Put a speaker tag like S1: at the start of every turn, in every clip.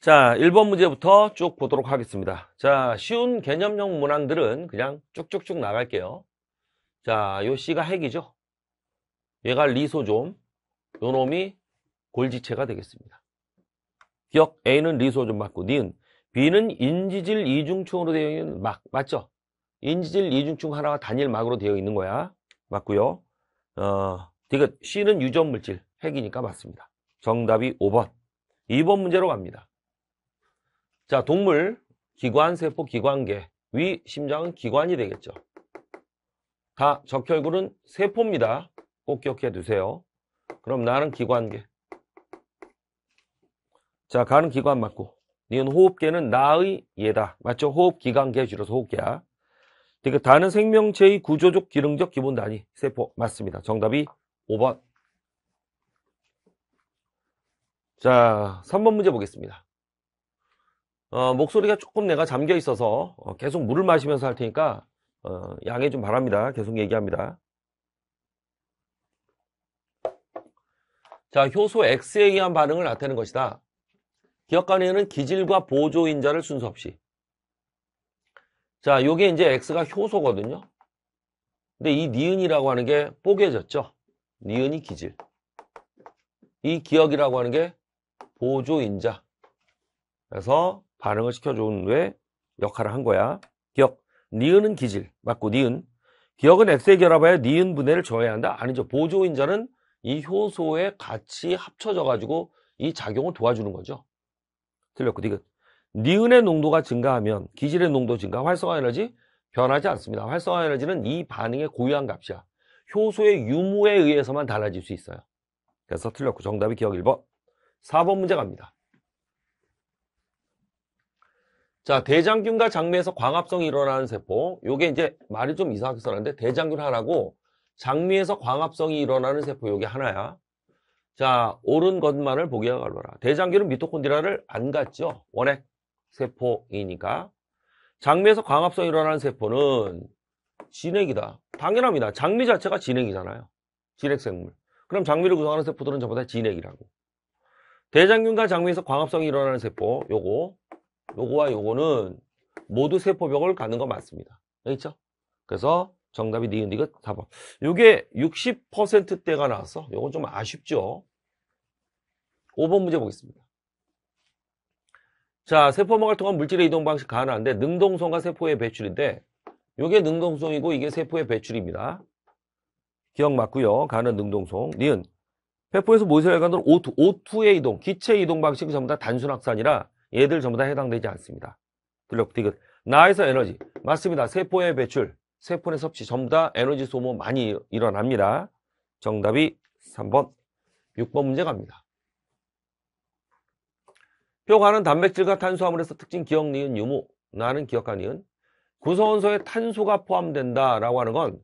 S1: 자, 1번 문제부터 쭉 보도록 하겠습니다. 자, 쉬운 개념형 문항들은 그냥 쭉쭉쭉 나갈게요. 자, 요 C가 핵이죠. 얘가 리소좀, 요 놈이 골지체가 되겠습니다. 기억, A는 리소좀 맞고, 니은, B는 인지질 이중충으로 되어 있는 막, 맞죠? 인지질 이중충 하나가 단일 막으로 되어 있는 거야. 맞고요. 어, 디귿, C는 유전물질, 핵이니까 맞습니다. 정답이 5번. 2번 문제로 갑니다. 자, 동물, 기관, 세포, 기관계. 위, 심장은 기관이 되겠죠. 다 적혈구는 세포입니다. 꼭 기억해 두세요. 그럼 나는 기관계. 자, 간은 기관 맞고. 니은 호흡계는 나의 예다. 맞죠? 호흡기관계 줄여서 호흡계야. 그러니까 다는 생명체의 구조적, 기능적, 기본 단위. 세포. 맞습니다. 정답이 5번. 자, 3번 문제 보겠습니다. 어, 목소리가 조금 내가 잠겨 있어서 어, 계속 물을 마시면서 할 테니까 어, 양해 좀 바랍니다. 계속 얘기합니다. 자, 효소 X에 의한 반응을 나타내는 것이다. 기억관에는 기질과 보조인자를 순서 없이. 자, 요게 이제 X가 효소거든요. 근데 이 니은이라고 하는 게 뽀개졌죠. 니은이 기질. 이 기억이라고 하는 게 보조인자. 그래서 반응을 시켜준 왜 역할을 한 거야. 기억. 니은은 기질. 맞고 니은. 기억은 X에 결합하여 니은 분해를 줘야 한다. 아니죠. 보조인자는 이 효소에 같이 합쳐져 가지고 이 작용을 도와주는 거죠. 틀렸고 니은. 니은의 농도가 증가하면 기질의 농도 증가, 활성화 에너지 변하지 않습니다. 활성화 에너지는 이 반응의 고유한 값이야. 효소의 유무에 의해서만 달라질 수 있어요. 그래서 틀렸고 정답이 기억 1번. 4번 문제 갑니다. 자, 대장균과 장미에서 광합성이 일어나는 세포. 요게 이제 말이 좀 이상하게 써놨는데 대장균 하나고 장미에서 광합성이 일어나는 세포 요게 하나야. 자, 옳은 것만을 보기에 갈라라. 대장균은 미토콘드리아를 안 갖죠. 원핵 세포이니까. 장미에서 광합성이 일어나는 세포는 진핵이다. 당연합니다. 장미 자체가 진핵이잖아요. 진핵생물. 그럼 장미를 구성하는 세포들은 전부 다 진핵이라고. 대장균과 장미에서 광합성이 일어나는 세포, 요거 요거와 요거는 모두 세포벽을 가는 거 맞습니다. 알겠죠? 그래서 정답이 니은 니은 4번. 요게 60%대가 나왔어. 요건 좀 아쉽죠? 5번 문제 보겠습니다. 자, 세포막을 통한 물질의 이동 방식 가능한데 능동성과 세포의 배출인데 요게 능동성이고 이게 세포의 배출입니다. 기억 맞고요. 가는 능동성. 니은. 세포에서 모세혈관으로 O2, O2의 이동, 기체 이동 방식이 전부 다 단순 확산이라 얘들 전부 다 해당되지 않습니다. 들력, 디귿. 나에서 에너지. 맞습니다. 세포의 배출, 세포의 섭취 전부 다 에너지 소모 많이 일어납니다. 정답이 3번. 6번 문제 갑니다. 뼈가는 단백질과 탄수화물에서 특징 기억, 니은, 유무. 나는 기억과 니은. 구성원소에 탄소가 포함된다라고 하는 건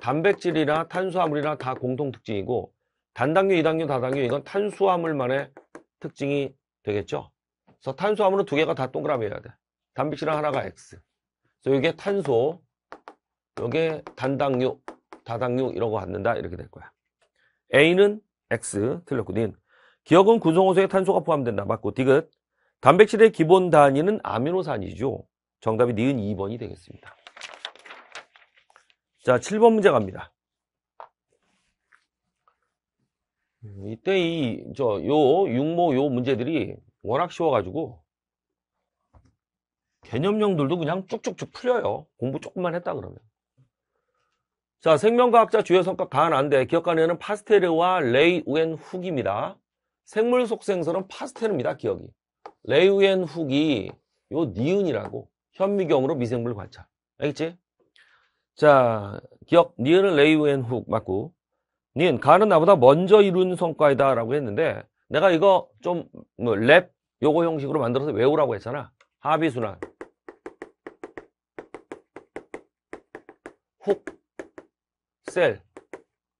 S1: 단백질이나 탄수화물이나 다 공통 특징이고 단당류, 이당류, 다당류 이건 탄수화물만의 특징이 되겠죠. 그래서 탄수화물은 두 개가 다 동그라미여야 돼. 단백질은 하나가 X. 그래서 이게 탄소, 이게 단당류, 다당류 이런 거 갖는다 이렇게 될 거야. A는 X 틀렸고 닌. 기억은 구성원소에 탄소가 포함된다. 맞고 디귿. 단백질의 기본 단위는 아미노산이죠. 정답이 니은 2번이 되겠습니다. 자, 7번 문제 갑니다. 음, 이때 이, 저, 요, 육모, 요 문제들이 워낙 쉬워가지고 개념형들도 그냥 쭉쭉쭉 풀려요. 공부 조금만 했다 그러면. 자, 생명과학자 주요 성과 가한안데 기억가에는 파스텔르와 레이우엔 훅입니다. 생물 속생설은 파스텔입니다 기억이. 레이우엔 훅이 요 니은이라고 현미경으로 미생물 관찰. 알겠지? 자, 기억 니은은 레이우엔 훅 맞고 니은 가는 나보다 먼저 이룬 성과이다 라고 했는데 내가 이거 좀 뭐 랩 요거 형식으로 만들어서 외우라고 했잖아. 하비순환. 훅, 셀,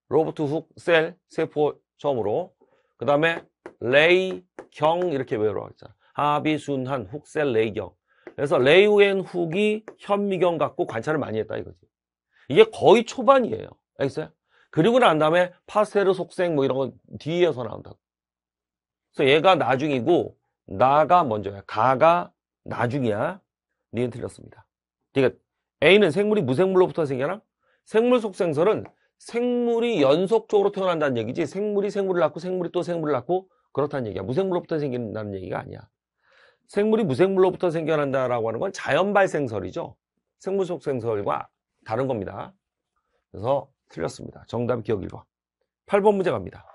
S1: 로버트 훅, 셀, 세포 처음으로 그 다음에 레이, 경 이렇게 외우라고 했잖아. 하비순환, 훅, 셀, 레이, 경 그래서 레이우엔 훅이 현미경 갖고 관찰을 많이 했다 이거지. 이게 거의 초반이에요. 알겠어요? 그리고 난 다음에 파세르 속생 뭐 이런 건 뒤에서 나온다고. 그래서 얘가 나중이고 나가 먼저야. 가가 나중이야. 니은 틀렸습니다. 그러니까 A는 생물이 무생물로부터 생겨나? 생물 속생설은 생물이 연속적으로 태어난다는 얘기지 생물이 생물을 낳고 생물이 또 생물을 낳고 그렇다는 얘기야. 무생물로부터 생긴다는 얘기가 아니야. 생물이 무생물로부터 생겨난다라고 하는 건 자연 발생설이죠. 생물 속생설과 다른 겁니다. 그래서 틀렸습니다. 정답 기억 1번. 8번 문제 갑니다.